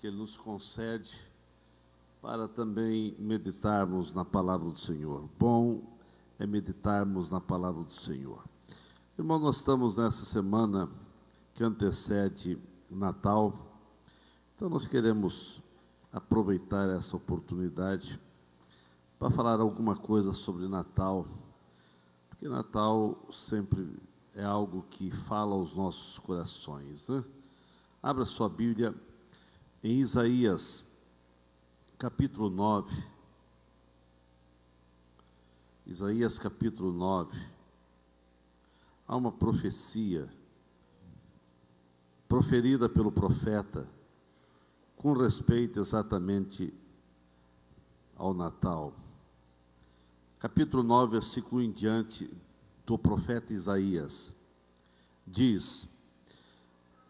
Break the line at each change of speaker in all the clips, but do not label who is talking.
que Ele nos concede para também meditarmos na palavra do Senhor. Bom é meditarmos na palavra do Senhor. Irmão, nós estamos nessa semana que antecede Natal, então nós queremos aproveitar essa oportunidade para falar alguma coisa sobre Natal, porque Natal sempre é algo que fala aos nossos corações. Né? Abra sua Bíblia em Isaías, capítulo 9, Isaías capítulo 9, há uma profecia proferida pelo profeta com respeito exatamente ao Natal. Capítulo 9, versículo em diante do profeta Isaías, diz: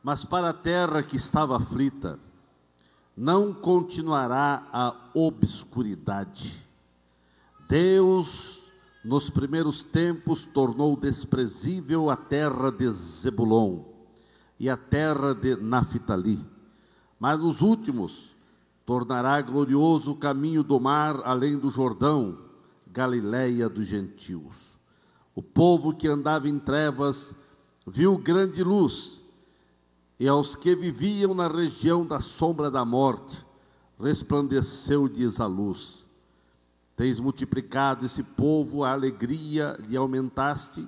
Mas para a terra que estava aflita, não continuará a obscuridade. Deus, nos primeiros tempos, tornou desprezível a terra de Zebulon e a terra de Naphtali, mas nos últimos, tornará glorioso o caminho do mar além do Jordão, Galiléia dos gentios. O povo que andava em trevas viu grande luz, e aos que viviam na região da sombra da morte, resplandeceu-lhes a luz. Tens multiplicado esse povo, a alegria lhe aumentaste.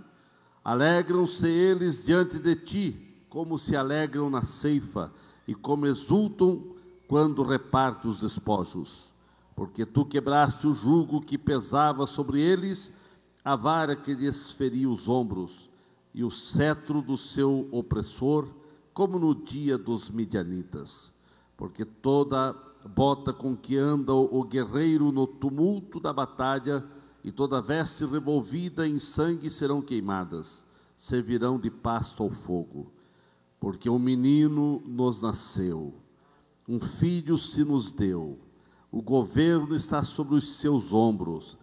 Alegram-se eles diante de ti, como se alegram na ceifa, e como exultam quando reparte os despojos. Porque tu quebraste o jugo que pesava sobre eles, a vara que lhes feria os ombros, e o cetro do seu opressor como no dia dos midianitas, porque toda bota com que anda o guerreiro no tumulto da batalha e toda veste revolvida em sangue serão queimadas, servirão de pasto ao fogo, porque um menino nos nasceu, um filho se nos deu, o governo está sobre os seus ombros,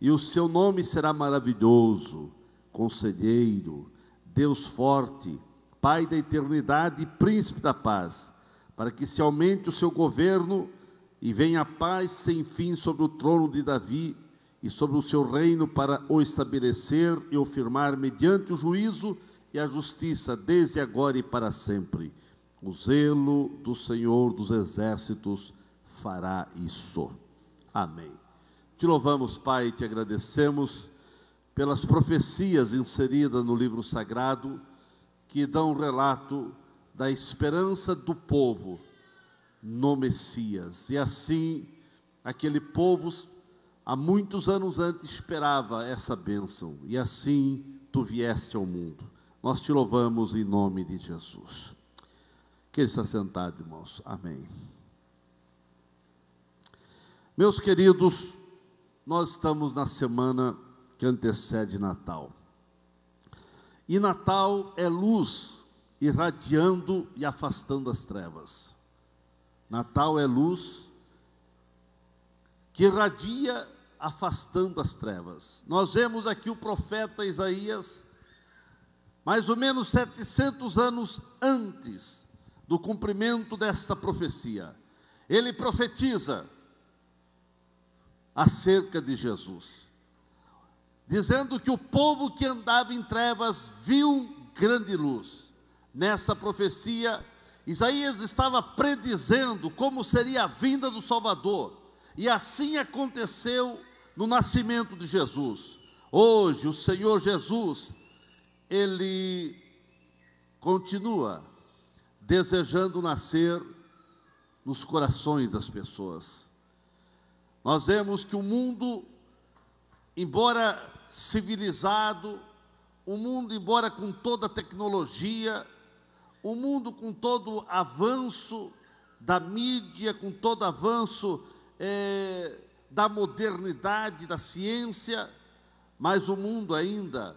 e o seu nome será maravilhoso, conselheiro, Deus forte, Pai da eternidade e Príncipe da paz, para que se aumente o seu governo e venha a paz sem fim sobre o trono de Davi e sobre o seu reino para o estabelecer e o firmar mediante o juízo e a justiça desde agora e para sempre. O zelo do Senhor dos exércitos fará isso. Amém. Te louvamos, Pai, e te agradecemos pelas profecias inseridas no livro sagrado que dão relato da esperança do povo no Messias. E assim, aquele povo há muitos anos antes esperava essa bênção, e assim tu vieste ao mundo. Nós te louvamos em nome de Jesus. Que ele está sentado, irmãos. Amém. Meus queridos, nós estamos na semana que antecede Natal. E Natal é luz, irradiando e afastando as trevas. Natal é luz que irradia, afastando as trevas. Nós vemos aqui o profeta Isaías, mais ou menos 700 anos antes do cumprimento desta profecia. Ele profetiza acerca de Jesus dizendo que o povo que andava em trevas viu grande luz. Nessa profecia, Isaías estava predizendo como seria a vinda do Salvador, e assim aconteceu no nascimento de Jesus. Hoje, o Senhor Jesus, ele continua desejando nascer nos corações das pessoas. Nós vemos que o mundo embora civilizado, o mundo, embora com toda a tecnologia, o mundo com todo o avanço da mídia, com todo o avanço é, da modernidade, da ciência, mas o mundo ainda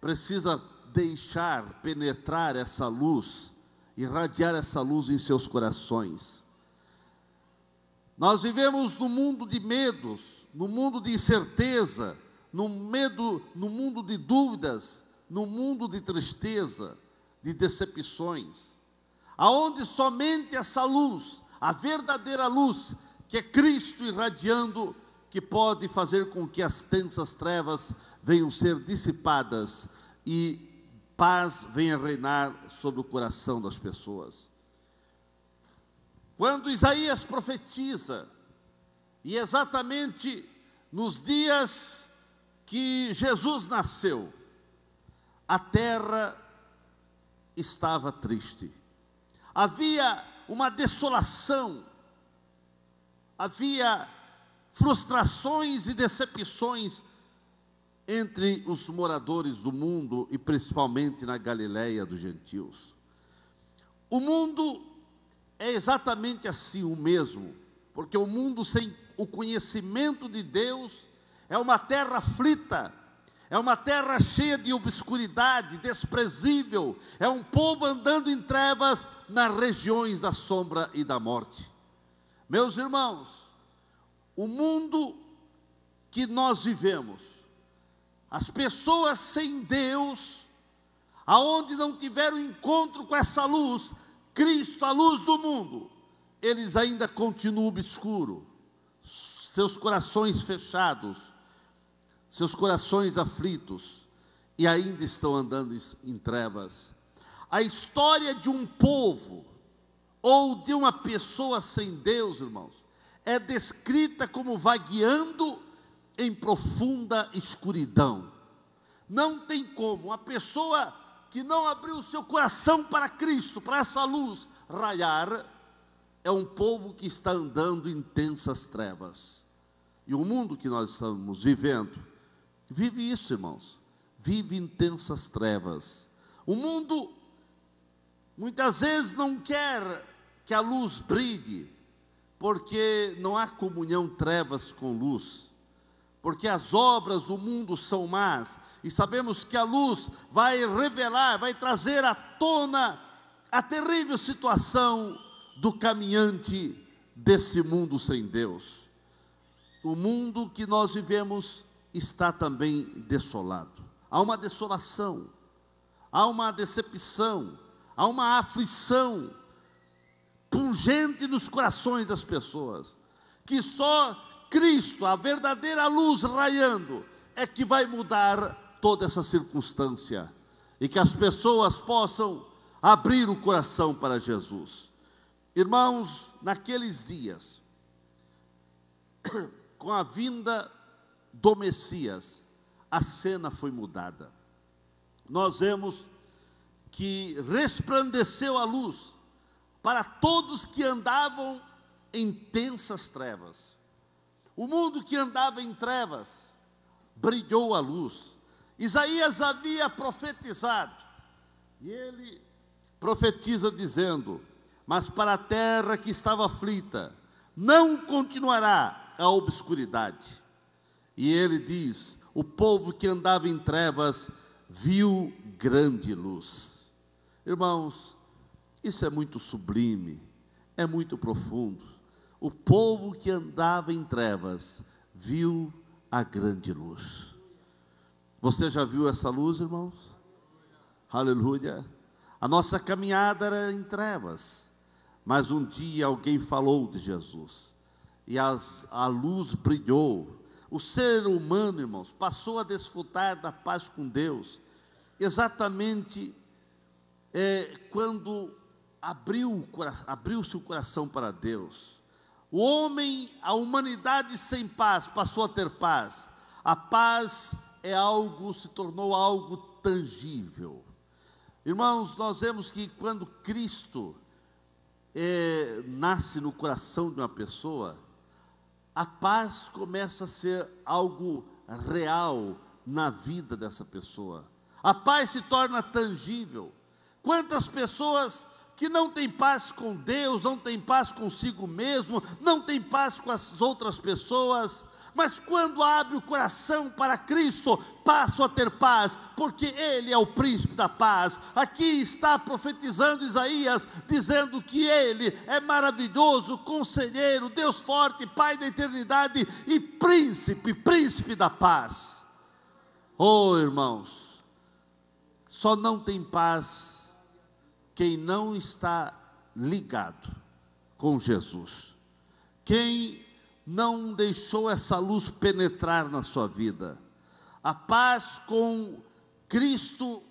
precisa deixar penetrar essa luz, irradiar essa luz em seus corações. Nós vivemos num mundo de medos, no mundo de incerteza, no medo, no mundo de dúvidas, no mundo de tristeza, de decepções, aonde somente essa luz, a verdadeira luz, que é Cristo irradiando, que pode fazer com que as tensas trevas venham ser dissipadas e paz venha reinar sobre o coração das pessoas. Quando Isaías profetiza e exatamente nos dias que Jesus nasceu, a terra estava triste. Havia uma desolação, havia frustrações e decepções entre os moradores do mundo e principalmente na Galileia dos gentios. O mundo é exatamente assim o mesmo, porque o mundo sem o conhecimento de Deus, é uma terra aflita, é uma terra cheia de obscuridade, desprezível, é um povo andando em trevas nas regiões da sombra e da morte. Meus irmãos, o mundo que nós vivemos, as pessoas sem Deus, aonde não tiveram encontro com essa luz, Cristo, a luz do mundo, eles ainda continuam obscuros seus corações fechados, seus corações aflitos, e ainda estão andando em trevas. A história de um povo ou de uma pessoa sem Deus, irmãos, é descrita como vagueando em profunda escuridão. Não tem como uma pessoa que não abriu o seu coração para Cristo, para essa luz raiar, é um povo que está andando em intensas trevas. E o mundo que nós estamos vivendo vive isso, irmãos. Vive intensas trevas. O mundo muitas vezes não quer que a luz brilhe, porque não há comunhão trevas com luz. Porque as obras do mundo são más, e sabemos que a luz vai revelar, vai trazer à tona a terrível situação do caminhante desse mundo sem Deus o mundo que nós vivemos está também desolado. Há uma desolação, há uma decepção, há uma aflição pungente nos corações das pessoas, que só Cristo, a verdadeira luz raiando, é que vai mudar toda essa circunstância e que as pessoas possam abrir o coração para Jesus. Irmãos, naqueles dias, com a vinda do Messias, a cena foi mudada. Nós vemos que resplandeceu a luz para todos que andavam em tensas trevas. O mundo que andava em trevas brilhou a luz. Isaías havia profetizado, e ele profetiza dizendo: Mas para a terra que estava aflita, não continuará à obscuridade. E ele diz: O povo que andava em trevas viu grande luz. Irmãos, isso é muito sublime, é muito profundo. O povo que andava em trevas viu a grande luz. Você já viu essa luz, irmãos? Aleluia. A nossa caminhada era em trevas, mas um dia alguém falou de Jesus e as, a luz brilhou. O ser humano, irmãos, passou a desfrutar da paz com Deus, exatamente é, quando abriu, abriu-se o coração para Deus. O homem, a humanidade sem paz, passou a ter paz. A paz é algo, se tornou algo tangível. Irmãos, nós vemos que quando Cristo é, nasce no coração de uma pessoa, a paz começa a ser algo real na vida dessa pessoa. A paz se torna tangível. Quantas pessoas que não têm paz com Deus, não têm paz consigo mesmo, não têm paz com as outras pessoas, mas quando abre o coração para Cristo, passo a ter paz, porque Ele é o príncipe da paz. Aqui está profetizando Isaías, dizendo que Ele é maravilhoso, conselheiro, Deus forte, Pai da eternidade e príncipe, príncipe da paz. Oh, irmãos, só não tem paz quem não está ligado com Jesus. Quem não deixou essa luz penetrar na sua vida. A paz com Cristo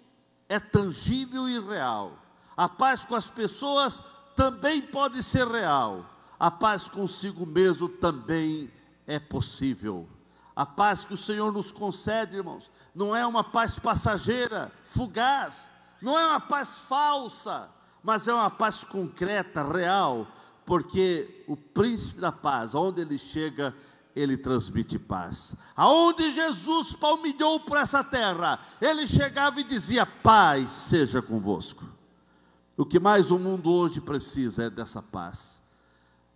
é tangível e real. A paz com as pessoas também pode ser real. A paz consigo mesmo também é possível. A paz que o Senhor nos concede, irmãos, não é uma paz passageira, fugaz, não é uma paz falsa, mas é uma paz concreta, real, porque o príncipe da paz, aonde ele chega, ele transmite paz. Aonde Jesus palmilhou por essa terra, ele chegava e dizia: Paz seja convosco. O que mais o mundo hoje precisa é dessa paz.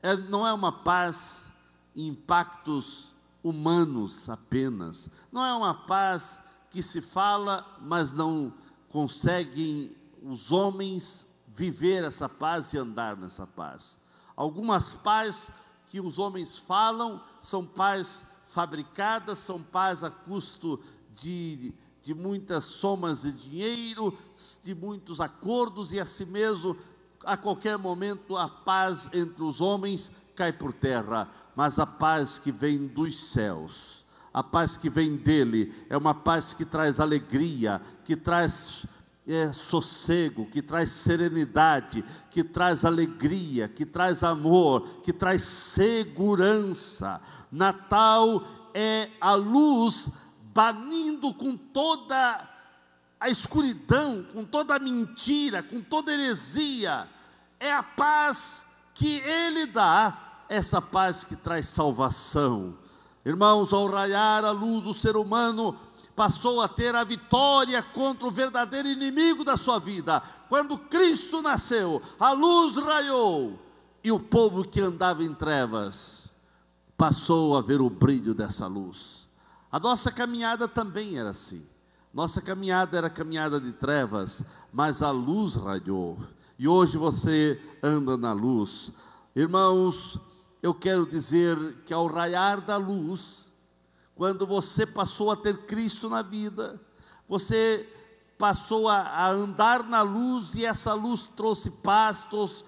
É, não é uma paz em impactos humanos apenas. Não é uma paz que se fala, mas não conseguem os homens viver essa paz e andar nessa paz. Algumas paz que os homens falam são paz fabricadas, são paz a custo de, de muitas somas de dinheiro, de muitos acordos, e a si mesmo, a qualquer momento, a paz entre os homens cai por terra, mas a paz que vem dos céus, a paz que vem dele, é uma paz que traz alegria, que traz é, sossego, que traz serenidade, que traz alegria, que traz amor, que traz segurança. Natal é a luz banindo com toda a escuridão, com toda a mentira, com toda a heresia. É a paz que Ele dá, essa paz que traz salvação. Irmãos, ao raiar a luz, o ser humano passou a ter a vitória contra o verdadeiro inimigo da sua vida. Quando Cristo nasceu, a luz raiou e o povo que andava em trevas passou a ver o brilho dessa luz. A nossa caminhada também era assim. Nossa caminhada era caminhada de trevas, mas a luz radiou. E hoje você anda na luz. Irmãos, eu quero dizer que ao raiar da luz, quando você passou a ter Cristo na vida, você passou a, a andar na luz e essa luz trouxe paz, trouxe,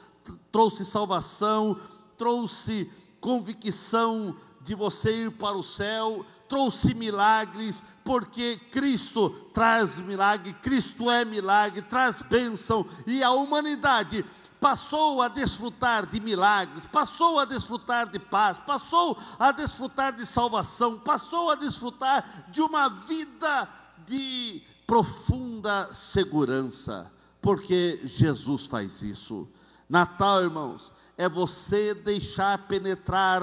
trouxe salvação, trouxe convicção de você ir para o céu, trouxe milagres, porque Cristo traz milagre, Cristo é milagre, traz bênção, e a humanidade passou a desfrutar de milagres, passou a desfrutar de paz, passou a desfrutar de salvação, passou a desfrutar de uma vida de profunda segurança, porque Jesus faz isso. Natal, irmãos, é você deixar penetrar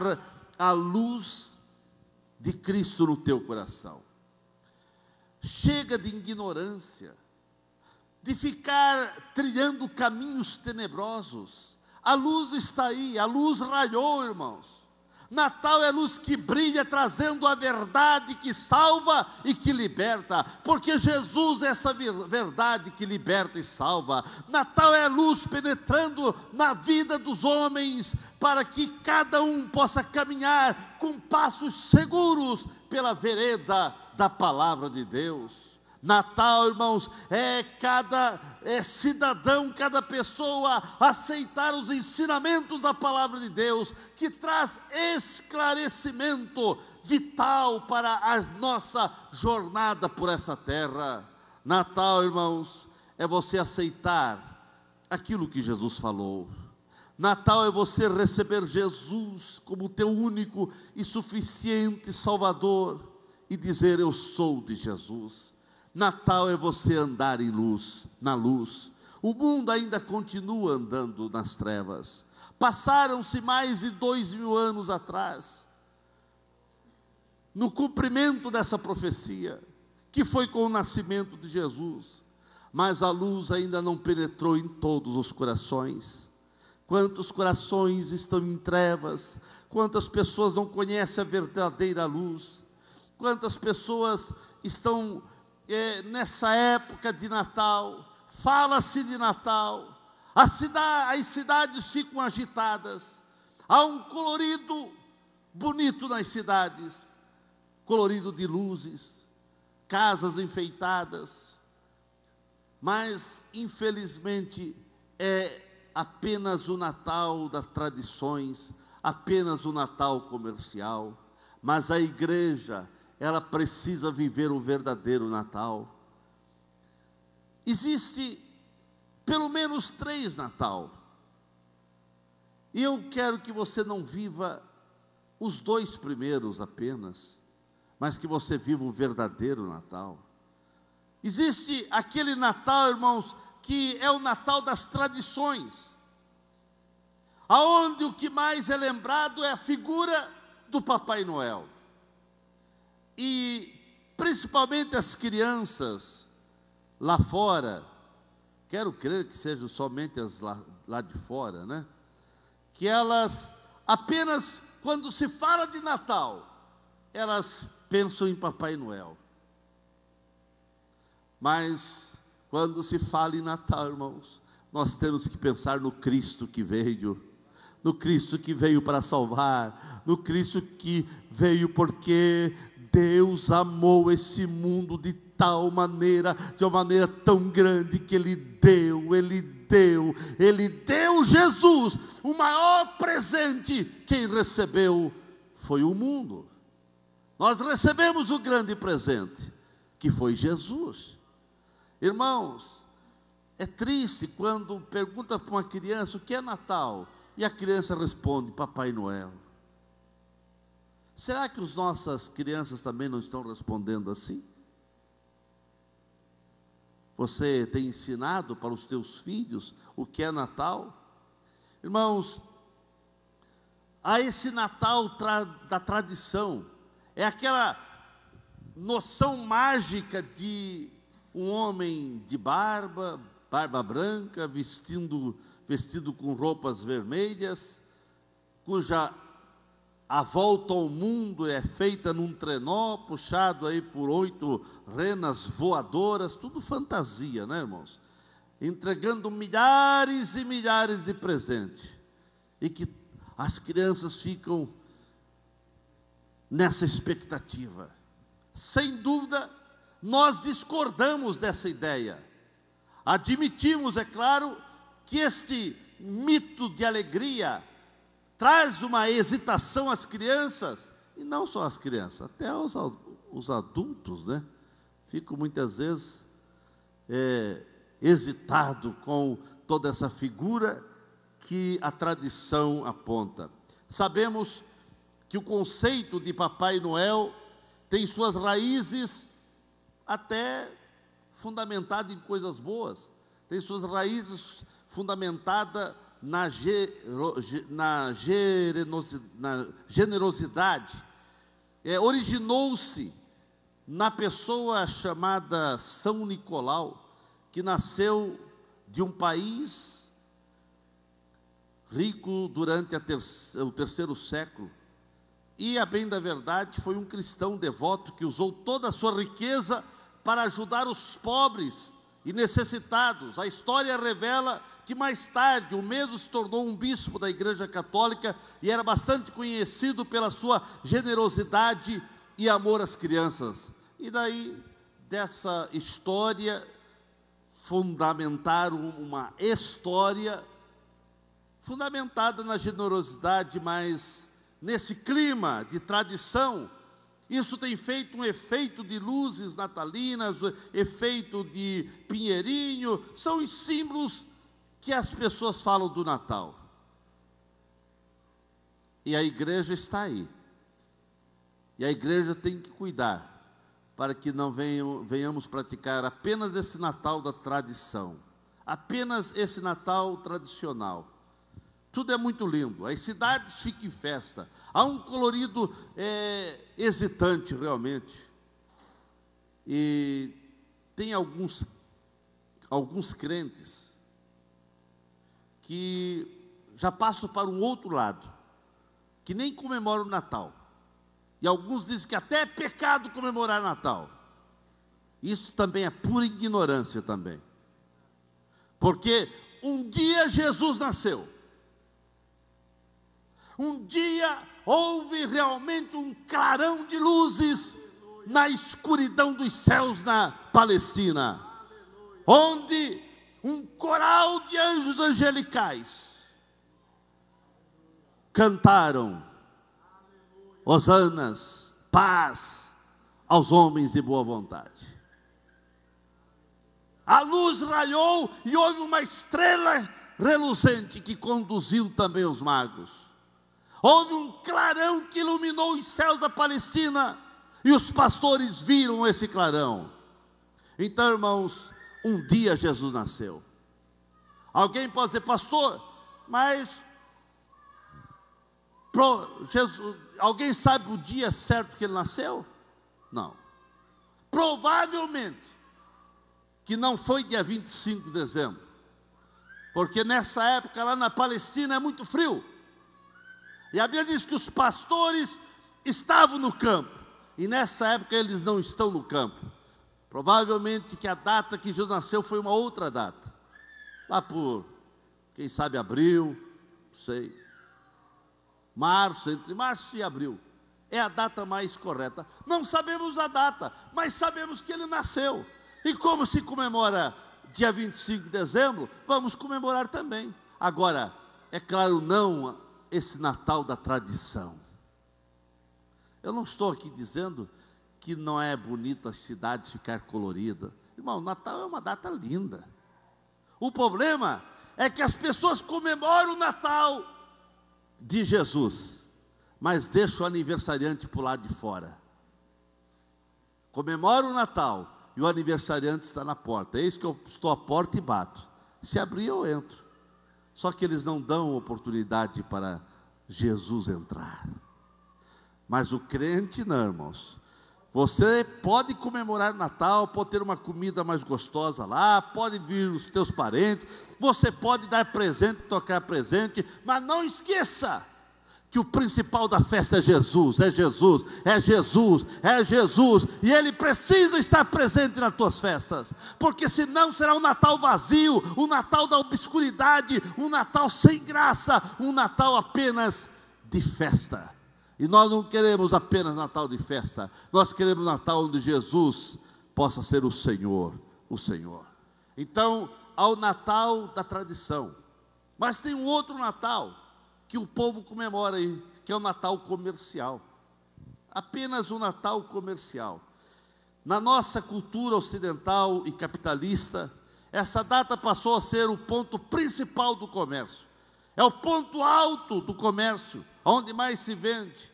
a luz de Cristo no teu coração. Chega de ignorância de ficar trilhando caminhos tenebrosos. A luz está aí, a luz raiou, irmãos. Natal é luz que brilha, trazendo a verdade que salva e que liberta, porque Jesus é essa verdade que liberta e salva. Natal é luz penetrando na vida dos homens, para que cada um possa caminhar com passos seguros pela vereda da palavra de Deus. Natal, irmãos, é cada é cidadão, cada pessoa aceitar os ensinamentos da palavra de Deus, que traz esclarecimento vital para a nossa jornada por essa terra. Natal, irmãos, é você aceitar aquilo que Jesus falou. Natal é você receber Jesus como teu único e suficiente Salvador e dizer: Eu sou de Jesus. Natal é você andar em luz, na luz. O mundo ainda continua andando nas trevas. Passaram-se mais de dois mil anos atrás, no cumprimento dessa profecia, que foi com o nascimento de Jesus, mas a luz ainda não penetrou em todos os corações. Quantos corações estão em trevas, quantas pessoas não conhecem a verdadeira luz, quantas pessoas estão é, nessa época de Natal, fala-se de Natal, as cidades ficam agitadas, há um colorido bonito nas cidades colorido de luzes, casas enfeitadas, mas infelizmente é apenas o Natal das tradições, apenas o Natal comercial, mas a igreja, ela precisa viver o verdadeiro Natal. Existe pelo menos três Natal. E eu quero que você não viva os dois primeiros apenas, mas que você viva o verdadeiro Natal. Existe aquele Natal, irmãos, que é o Natal das tradições, aonde o que mais é lembrado é a figura do Papai Noel e principalmente as crianças lá fora, quero crer que sejam somente as lá, lá de fora, né? Que elas apenas quando se fala de Natal, elas pensam em Papai Noel. Mas quando se fala em Natal, irmãos, nós temos que pensar no Cristo que veio, no Cristo que veio para salvar, no Cristo que veio porque Deus amou esse mundo de tal maneira, de uma maneira tão grande, que Ele deu, Ele deu, Ele deu Jesus, o maior presente. Quem recebeu foi o mundo. Nós recebemos o grande presente, que foi Jesus. Irmãos, é triste quando pergunta para uma criança o que é Natal, e a criança responde: Papai Noel. Será que as nossas crianças também não estão respondendo assim? Você tem ensinado para os teus filhos o que é Natal? Irmãos, a esse Natal tra da tradição, é aquela noção mágica de um homem de barba, barba branca, vestindo, vestido com roupas vermelhas, cuja a volta ao mundo é feita num trenó puxado aí por oito renas voadoras, tudo fantasia, né, irmãos? Entregando milhares e milhares de presentes. E que as crianças ficam nessa expectativa. Sem dúvida, nós discordamos dessa ideia. Admitimos, é claro, que este mito de alegria traz uma hesitação às crianças, e não só às crianças, até aos, os adultos, né? Fico muitas vezes é, hesitado com toda essa figura que a tradição aponta. Sabemos que o conceito de Papai Noel tem suas raízes até fundamentada em coisas boas, tem suas raízes fundamentada na, generosidade, é, originou-se na pessoa chamada São Nicolau, que nasceu de um país rico durante ter o terceiro século. E, a bem da verdade, foi um cristão devoto que usou toda a sua riqueza para ajudar os pobres e necessitados. A história revela que mais tarde o mesmo se tornou um bispo da Igreja Católica e era bastante conhecido pela sua generosidade e amor às crianças. E daí, dessa história, fundamentaram uma história fundamentada na generosidade, mas nesse clima de tradição. Isso tem feito um efeito de luzes natalinas, efeito de pinheirinho, são os símbolos que as pessoas falam do Natal? E a igreja está aí. E a igreja tem que cuidar para que não venham, venhamos praticar apenas esse Natal da tradição, apenas esse Natal tradicional. Tudo é muito lindo, as cidades ficam em festa, há um colorido é, hesitante realmente. E tem alguns, alguns crentes que já passo para um outro lado, que nem comemora o Natal. E alguns dizem que até é pecado comemorar Natal. Isso também é pura ignorância também. Porque um dia Jesus nasceu. Um dia houve realmente um clarão de luzes na escuridão dos céus na Palestina. Onde um coral de anjos angelicais cantaram hosanas, paz aos homens de boa vontade. A luz raiou e houve uma estrela reluzente que conduziu também os magos. Houve um clarão que iluminou os céus da Palestina e os pastores viram esse clarão. Então, irmãos, um dia Jesus nasceu. Alguém pode dizer, pastor, mas pro, Jesus, alguém sabe o dia certo que ele nasceu? Não. Provavelmente que não foi dia 25 de dezembro, porque nessa época lá na Palestina é muito frio. E a Bíblia diz que os pastores estavam no campo, e nessa época eles não estão no campo Provavelmente que a data que Jesus nasceu foi uma outra data. Lá por, quem sabe, abril, não sei. Março, entre março e abril. É a data mais correta. Não sabemos a data, mas sabemos que ele nasceu. E como se comemora dia 25 de dezembro, vamos comemorar também. Agora, é claro, não esse Natal da tradição. Eu não estou aqui dizendo que não é bonito a cidade ficar colorida. Irmão, Natal é uma data linda. O problema é que as pessoas comemoram o Natal de Jesus, mas deixam o aniversariante para o lado de fora. Comemora o Natal e o aniversariante está na porta. É isso que eu estou à porta e bato. Se abrir, eu entro. Só que eles não dão oportunidade para Jesus entrar. Mas o crente não, irmãos. Você pode comemorar o Natal, pode ter uma comida mais gostosa lá, pode vir os teus parentes, você pode dar presente, tocar presente, mas não esqueça que o principal da festa é Jesus, é Jesus, é Jesus, é Jesus, e Ele precisa estar presente nas tuas festas, porque senão será um Natal vazio, um Natal da obscuridade, um Natal sem graça, um Natal apenas de festa. E nós não queremos apenas Natal de festa, nós queremos Natal onde Jesus possa ser o Senhor, o Senhor. Então, ao Natal da tradição. Mas tem um outro Natal que o povo comemora aí, que é o Natal comercial. Apenas o Natal comercial. Na nossa cultura ocidental e capitalista, essa data passou a ser o ponto principal do comércio. É o ponto alto do comércio, onde mais se vende.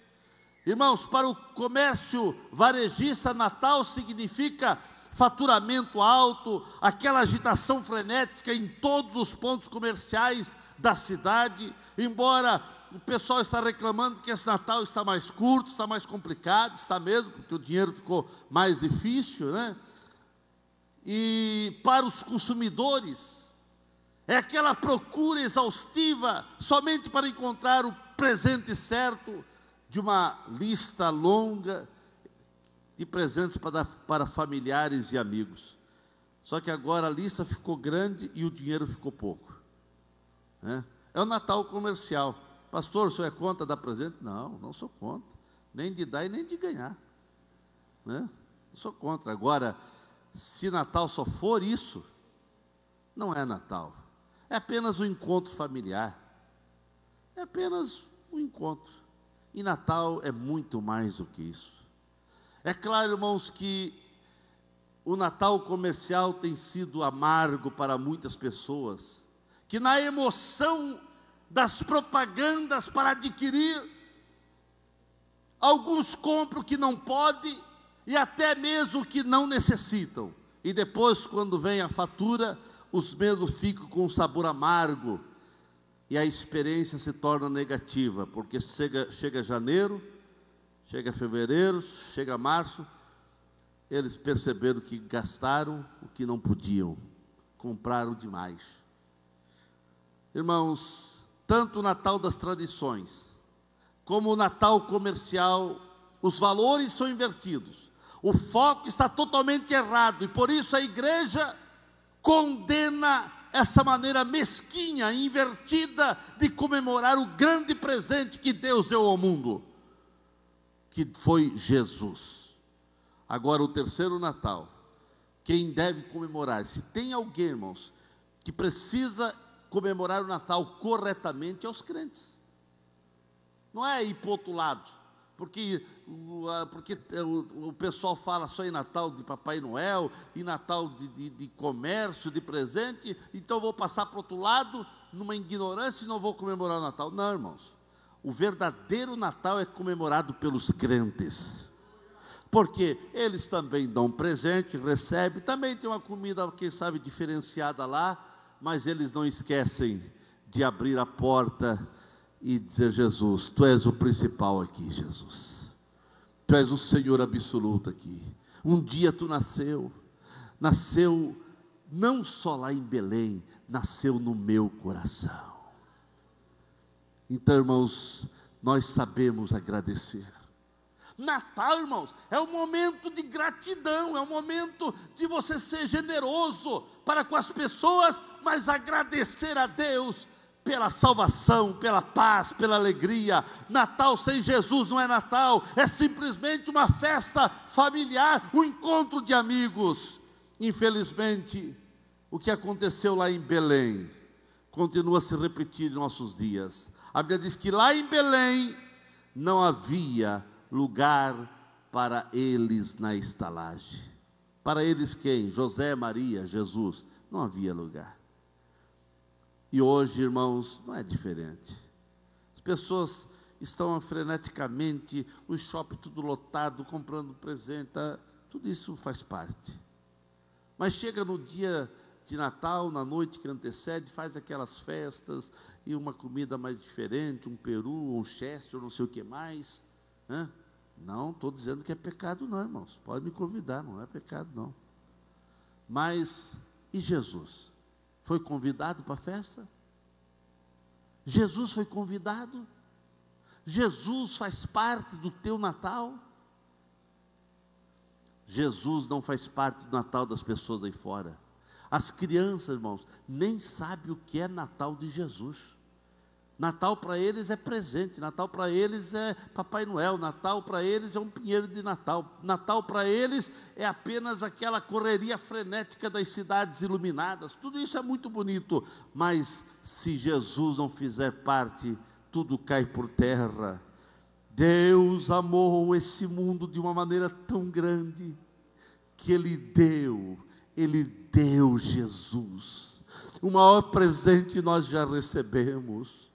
Irmãos, para o comércio varejista, Natal significa faturamento alto, aquela agitação frenética em todos os pontos comerciais da cidade, embora o pessoal está reclamando que esse Natal está mais curto, está mais complicado, está mesmo, porque o dinheiro ficou mais difícil, né? E para os consumidores, é aquela procura exaustiva somente para encontrar o presente certo de uma lista longa de presentes para, para familiares e amigos. Só que agora a lista ficou grande e o dinheiro ficou pouco. Né? É o Natal comercial. Pastor, o senhor é contra dar presente? Não, não sou contra. Nem de dar e nem de ganhar. Né? Não sou contra. Agora, se Natal só for isso, não é Natal. É apenas um encontro familiar. É apenas um encontro. E Natal é muito mais do que isso. É claro, irmãos, que o Natal comercial tem sido amargo para muitas pessoas, que na emoção das propagandas para adquirir, alguns compram o que não pode e até mesmo o que não necessitam. E depois, quando vem a fatura, os mesmos ficam com um sabor amargo e a experiência se torna negativa, porque chega, chega janeiro, chega fevereiro, chega março, eles perceberam que gastaram o que não podiam, compraram demais. Irmãos, tanto o Natal das tradições, como o Natal comercial, os valores são invertidos. O foco está totalmente errado e por isso a igreja condena essa maneira mesquinha, invertida de comemorar o grande presente que Deus deu ao mundo, que foi Jesus. Agora, o terceiro Natal, quem deve comemorar? Se tem alguém, irmãos, que precisa comemorar o Natal corretamente, é os crentes, não é ir para outro lado porque, porque é o, o pessoal fala só em Natal de Papai Noel, em Natal de, de, de comércio, de presente, então vou passar para o outro lado, numa ignorância, e não vou comemorar o Natal. Não, irmãos. O verdadeiro Natal é comemorado pelos crentes porque eles também dão presente, recebem, também tem uma comida, quem sabe, diferenciada lá, mas eles não esquecem de abrir a porta e dizer: Jesus, tu és o principal aqui, Jesus. Tu és o Senhor absoluto aqui. Um dia tu nasceu, nasceu não só lá em Belém, nasceu no meu coração. Então, irmãos, nós sabemos agradecer. Natal, irmãos, é um momento de gratidão, é um momento de você ser generoso para com as pessoas, mas agradecer a Deus pela salvação, pela paz, pela alegria. Natal sem Jesus não é Natal, é simplesmente uma festa familiar, um encontro de amigos. Infelizmente, o que aconteceu lá em Belém continua a se repetir em nossos dias. A Bíblia diz que lá em Belém não havia lugar para eles na estalagem. Para eles quem? José, Maria, Jesus. Não havia lugar. E hoje, irmãos, não é diferente. As pessoas estão freneticamente, o shopping tudo lotado, comprando presente, ah, tudo isso faz parte. Mas chega no dia de Natal, na noite que antecede, faz aquelas festas e uma comida mais diferente, um peru, um chester, não sei o que mais. Hã? Não estou dizendo que é pecado, não, irmãos. Pode me convidar, não é pecado, não. Mas e Jesus? foi convidado para a festa? Jesus foi convidado? Jesus faz parte do teu Natal? Jesus não faz parte do Natal das pessoas aí fora. As crianças, irmãos, nem sabem o que é Natal de Jesus. Natal para eles é presente, Natal para eles é Papai Noel, Natal para eles é um pinheiro de Natal, Natal para eles é apenas aquela correria frenética das cidades iluminadas. Tudo isso é muito bonito, mas se Jesus não fizer parte, tudo cai por terra. Deus amou esse mundo de uma maneira tão grande que ele deu, ele deu Jesus. O maior presente nós já recebemos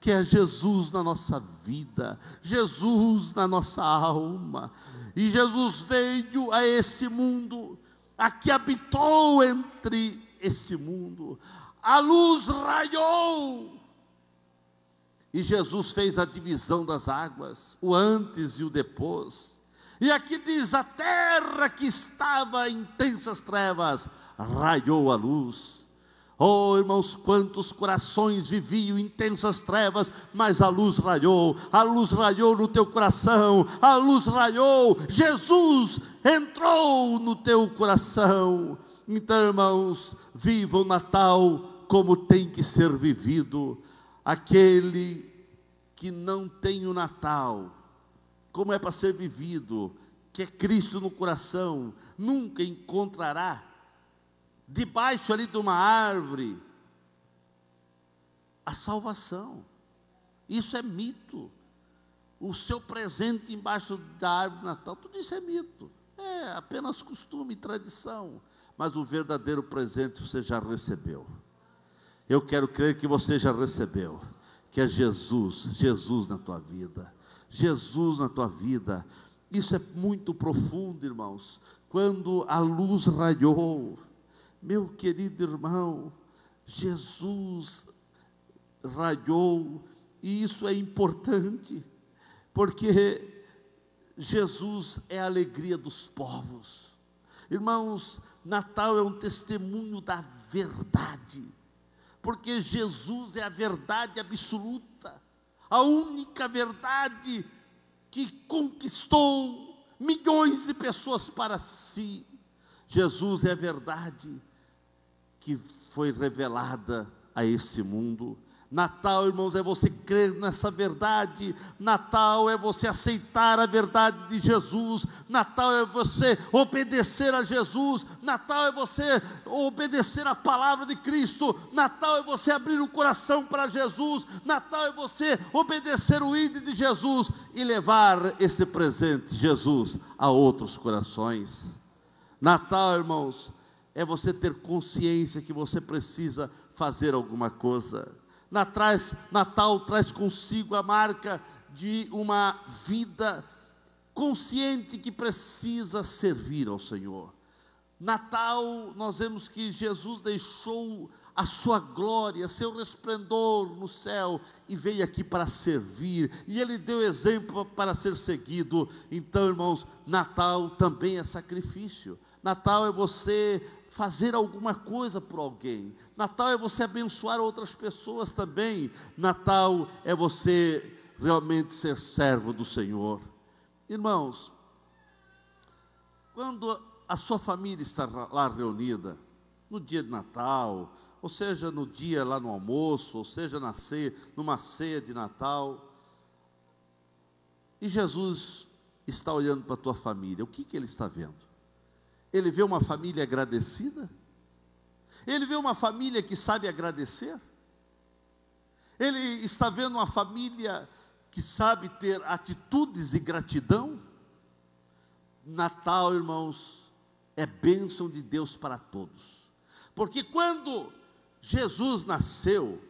que é Jesus na nossa vida, Jesus na nossa alma. E Jesus veio a este mundo, aqui habitou entre este mundo, a luz raiou. E Jesus fez a divisão das águas, o antes e o depois. E aqui diz: a terra que estava em intensas trevas raiou a luz Oh, irmãos, quantos corações viviam intensas trevas, mas a luz raiou, a luz raiou no teu coração, a luz raiou, Jesus entrou no teu coração. Então, irmãos, viva o Natal como tem que ser vivido. Aquele que não tem o Natal, como é para ser vivido, que é Cristo no coração, nunca encontrará debaixo ali de uma árvore, a salvação. Isso é mito. O seu presente embaixo da árvore de Natal, tudo isso é mito. É apenas costume, tradição. Mas o verdadeiro presente você já recebeu. Eu quero crer que você já recebeu. Que é Jesus, Jesus na tua vida. Jesus na tua vida. Isso é muito profundo, irmãos. Quando a luz raiou, meu querido irmão, Jesus raiou, e isso é importante, porque Jesus é a alegria dos povos. Irmãos, Natal é um testemunho da verdade, porque Jesus é a verdade absoluta, a única verdade que conquistou milhões de pessoas para si. Jesus é a verdade que foi revelada a esse mundo. Natal, irmãos, é você crer nessa verdade. Natal é você aceitar a verdade de Jesus. Natal é você obedecer a Jesus. Natal é você obedecer a palavra de Cristo. Natal é você abrir o coração para Jesus. Natal é você obedecer o ídolo de Jesus e levar esse presente, Jesus, a outros corações. Natal, irmãos, é você ter consciência que você precisa fazer alguma coisa. Natal traz consigo a marca de uma vida consciente que precisa servir ao Senhor. Natal, nós vemos que Jesus deixou a sua glória, seu resplendor no céu e veio aqui para servir, e ele deu exemplo para ser seguido. Então, irmãos, Natal também é sacrifício. Natal é você fazer alguma coisa por alguém. Natal é você abençoar outras pessoas também. Natal é você realmente ser servo do Senhor. Irmãos, quando a sua família está lá reunida, no dia de Natal, ou seja, no dia lá no almoço, ou seja, na ceia, numa ceia de Natal, e Jesus está olhando para a tua família, o que, que ele está vendo? Ele vê uma família agradecida? Ele vê uma família que sabe agradecer? Ele está vendo uma família que sabe ter atitudes de gratidão? Natal, irmãos, é bênção de Deus para todos. Porque quando Jesus nasceu,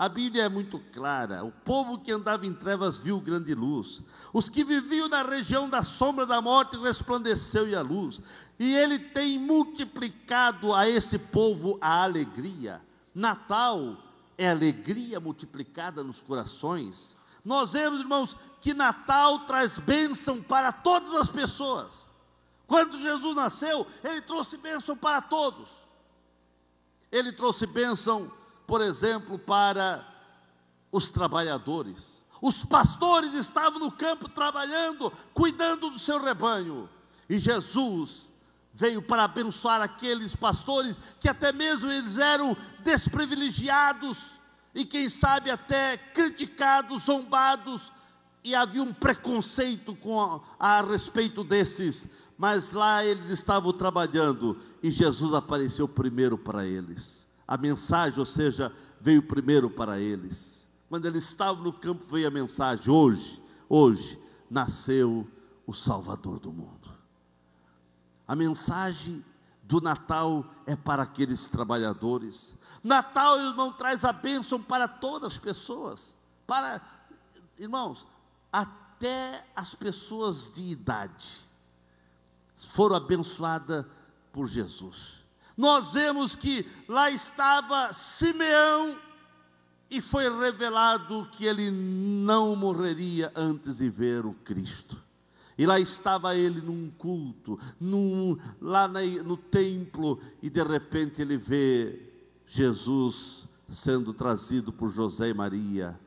a Bíblia é muito clara: o povo que andava em trevas viu grande luz, os que viviam na região da sombra da morte resplandeceu a luz, e ele tem multiplicado a esse povo a alegria. Natal é alegria multiplicada nos corações. Nós vemos, irmãos, que Natal traz bênção para todas as pessoas. Quando Jesus nasceu, ele trouxe bênção para todos. Ele trouxe bênção por exemplo, para os trabalhadores. Os pastores estavam no campo trabalhando, cuidando do seu rebanho. E Jesus veio para abençoar aqueles pastores que até mesmo eles eram desprivilegiados e quem sabe até criticados, zombados, e havia um preconceito com a, a respeito desses, mas lá eles estavam trabalhando e Jesus apareceu primeiro para eles a mensagem, ou seja, veio primeiro para eles. Quando eles estavam no campo, veio a mensagem: hoje, hoje, nasceu o Salvador do mundo. A mensagem do Natal é para aqueles trabalhadores. Natal, irmão, traz a bênção para todas as pessoas. Para, irmãos, até as pessoas de idade foram abençoadas por Jesus nós vemos que lá estava Simeão e foi revelado que ele não morreria antes de ver o Cristo. E lá estava ele num culto, num, lá na, no templo, e de repente ele vê Jesus sendo trazido por José e Maria.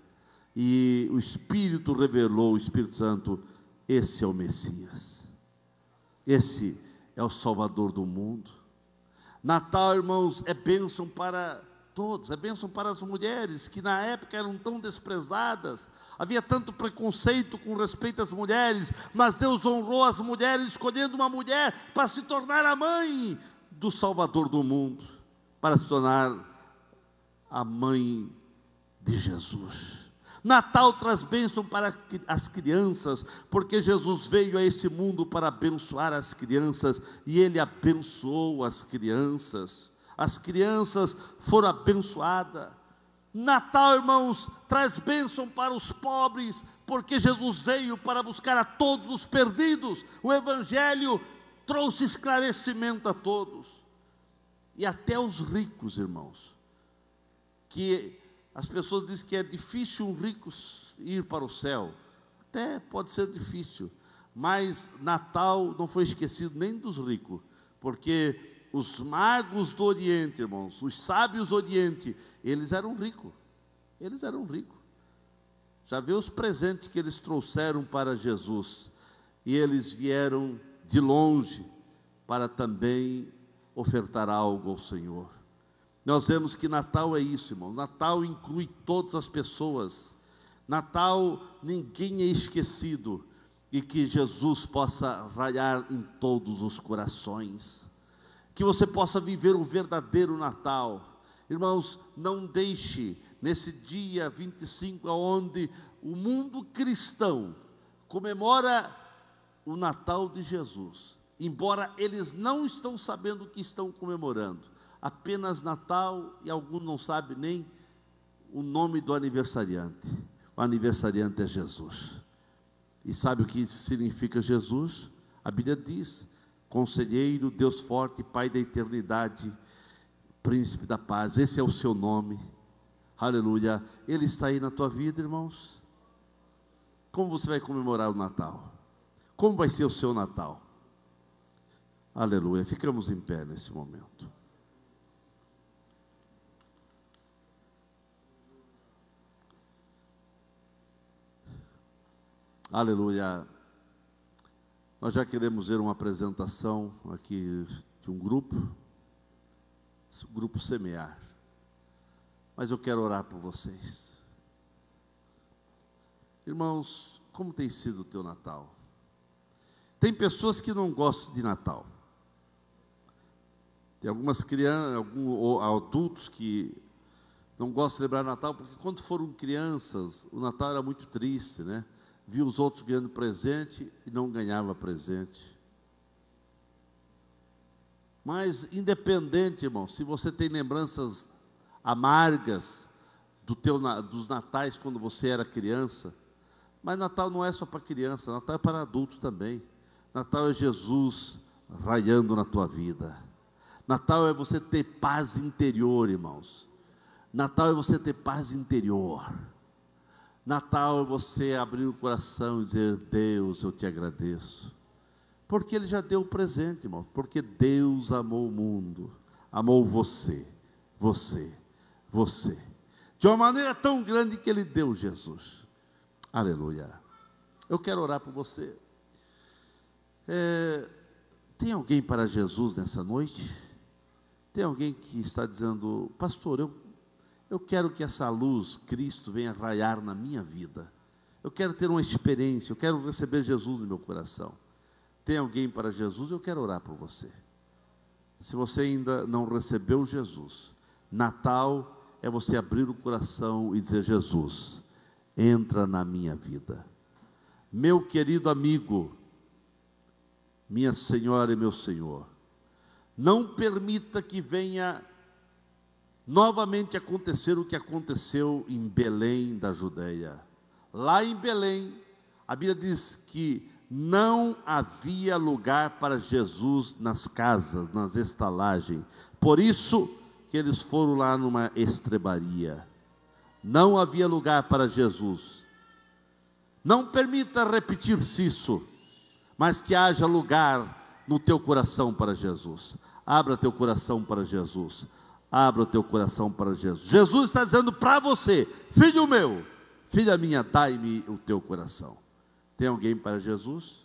E o Espírito revelou, o Espírito Santo, esse é o Messias. Esse é o Salvador do mundo. Natal, irmãos, é bênção para todos, é bênção para as mulheres, que na época eram tão desprezadas, havia tanto preconceito com respeito às mulheres, mas Deus honrou as mulheres, escolhendo uma mulher para se tornar a mãe do Salvador do mundo, para se tornar a mãe de Jesus. Natal traz bênção para as crianças, porque Jesus veio a esse mundo para abençoar as crianças e ele abençoou as crianças. As crianças foram abençoadas. Natal, irmãos, traz bênção para os pobres, porque Jesus veio para buscar a todos os perdidos. O Evangelho trouxe esclarecimento a todos. E até os ricos, irmãos, que as pessoas dizem que é difícil um rico ir para o céu. Até pode ser difícil, mas Natal não foi esquecido nem dos ricos, porque os magos do Oriente, irmãos, os sábios do Oriente, eles eram ricos. Eles eram ricos. Já vê os presentes que eles trouxeram para Jesus? E eles vieram de longe para também ofertar algo ao Senhor. Nós vemos que Natal é isso, irmão. Natal inclui todas as pessoas. Natal ninguém é esquecido e que Jesus possa raiar em todos os corações. Que você possa viver um verdadeiro Natal. Irmãos, não deixe nesse dia 25 onde o mundo cristão comemora o Natal de Jesus, embora eles não estão sabendo o que estão comemorando apenas Natal e alguns não sabem nem o nome do aniversariante. O aniversariante é Jesus. E sabe o que significa Jesus? A Bíblia diz: Conselheiro, Deus forte, Pai da eternidade, Príncipe da paz. Esse é o seu nome. Aleluia. Ele está aí na tua vida, irmãos. Como você vai comemorar o Natal? Como vai ser o seu Natal? Aleluia. Ficamos em pé nesse momento. Aleluia. Nós já queremos ver uma apresentação aqui de um grupo, grupo Semear. Mas eu quero orar por vocês. Irmãos, como tem sido o teu Natal? Tem pessoas que não gostam de Natal. Tem algumas crianças, alguns adultos que não gostam de celebrar Natal porque quando foram crianças, o Natal era muito triste, né? via os outros ganhando presente e não ganhava presente. Mas, independente, irmão, se você tem lembranças amargas do teu, dos natais quando você era criança, mas Natal não é só para criança, Natal é para adulto também. Natal é Jesus raiando na tua vida. Natal é você ter paz interior, irmãos. Natal é você ter paz interior. Natal você abrir o coração e dizer: Deus, eu te agradeço. Porque Ele já deu o presente, irmão. Porque Deus amou o mundo, amou você, você, você. De uma maneira tão grande que Ele deu Jesus. Aleluia. Eu quero orar por você. É, tem alguém para Jesus nessa noite? Tem alguém que está dizendo, pastor, eu eu quero que essa luz, Cristo, venha raiar na minha vida. Eu quero ter uma experiência, eu quero receber Jesus no meu coração. Tem alguém para Jesus? Eu quero orar por você. Se você ainda não recebeu Jesus, Natal é você abrir o coração e dizer: Jesus, entra na minha vida. Meu querido amigo, minha senhora e meu senhor, não permita que venha novamente acontecer o que aconteceu em Belém da Judéia. Lá em Belém, a Bíblia diz que não havia lugar para Jesus nas casas, nas estalagens. Por isso que eles foram lá numa estrebaria. Não havia lugar para Jesus. Não permita repetir-se isso, mas que haja lugar no teu coração para Jesus. Abra teu coração para Jesus. Abra o teu coração para Jesus. Jesus está dizendo para você, filho meu, filha minha, dai-me o teu coração. Tem alguém para Jesus?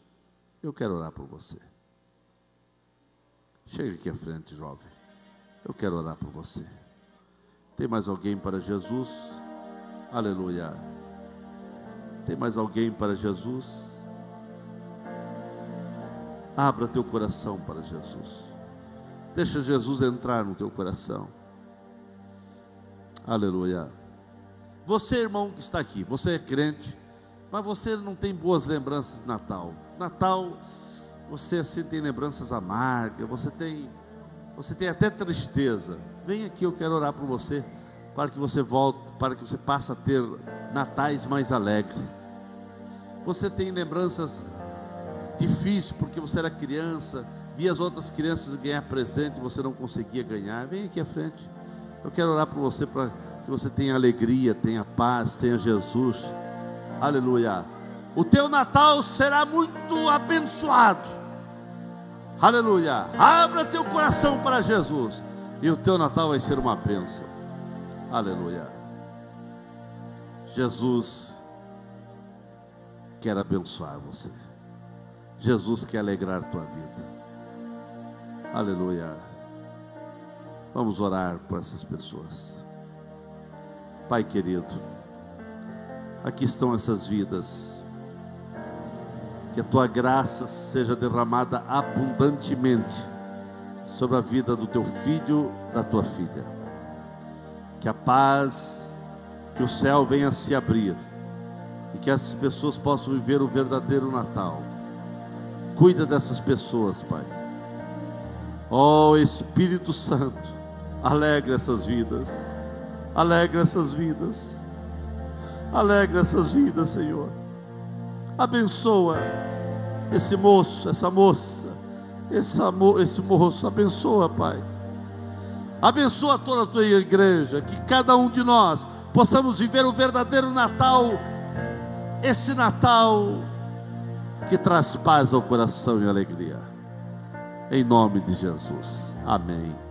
Eu quero orar por você. Chega aqui à frente, jovem. Eu quero orar por você. Tem mais alguém para Jesus? Aleluia. Tem mais alguém para Jesus? Abra teu coração para Jesus. Deixa Jesus entrar no teu coração. Aleluia. Você, irmão, que está aqui, você é crente, mas você não tem boas lembranças de Natal. Natal, você assim tem lembranças amargas, você tem, você tem até tristeza. Vem aqui, eu quero orar por você, para que você volte, para que você passe a ter natais mais alegres. Você tem lembranças difíceis porque você era criança, via as outras crianças ganhar presente e você não conseguia ganhar. Vem aqui à frente. Eu quero orar por você para que você tenha alegria, tenha paz, tenha Jesus. Aleluia. O teu Natal será muito abençoado. Aleluia. Abra teu coração para Jesus. E o teu Natal vai ser uma bênção. Aleluia. Jesus quer abençoar você. Jesus quer alegrar tua vida. Aleluia. Vamos orar por essas pessoas. Pai querido, aqui estão essas vidas. Que a tua graça seja derramada abundantemente sobre a vida do teu filho, da tua filha. Que a paz, que o céu venha se abrir e que essas pessoas possam viver o verdadeiro Natal. Cuida dessas pessoas, Pai. Ó oh, Espírito Santo, Alegra essas vidas. Alegra essas vidas. Alegra essas vidas, Senhor. Abençoa esse moço, essa moça, esse moço. Abençoa, Pai. Abençoa toda a tua igreja. Que cada um de nós possamos viver o verdadeiro Natal. Esse Natal que traz paz ao coração e alegria. Em nome de Jesus. Amém.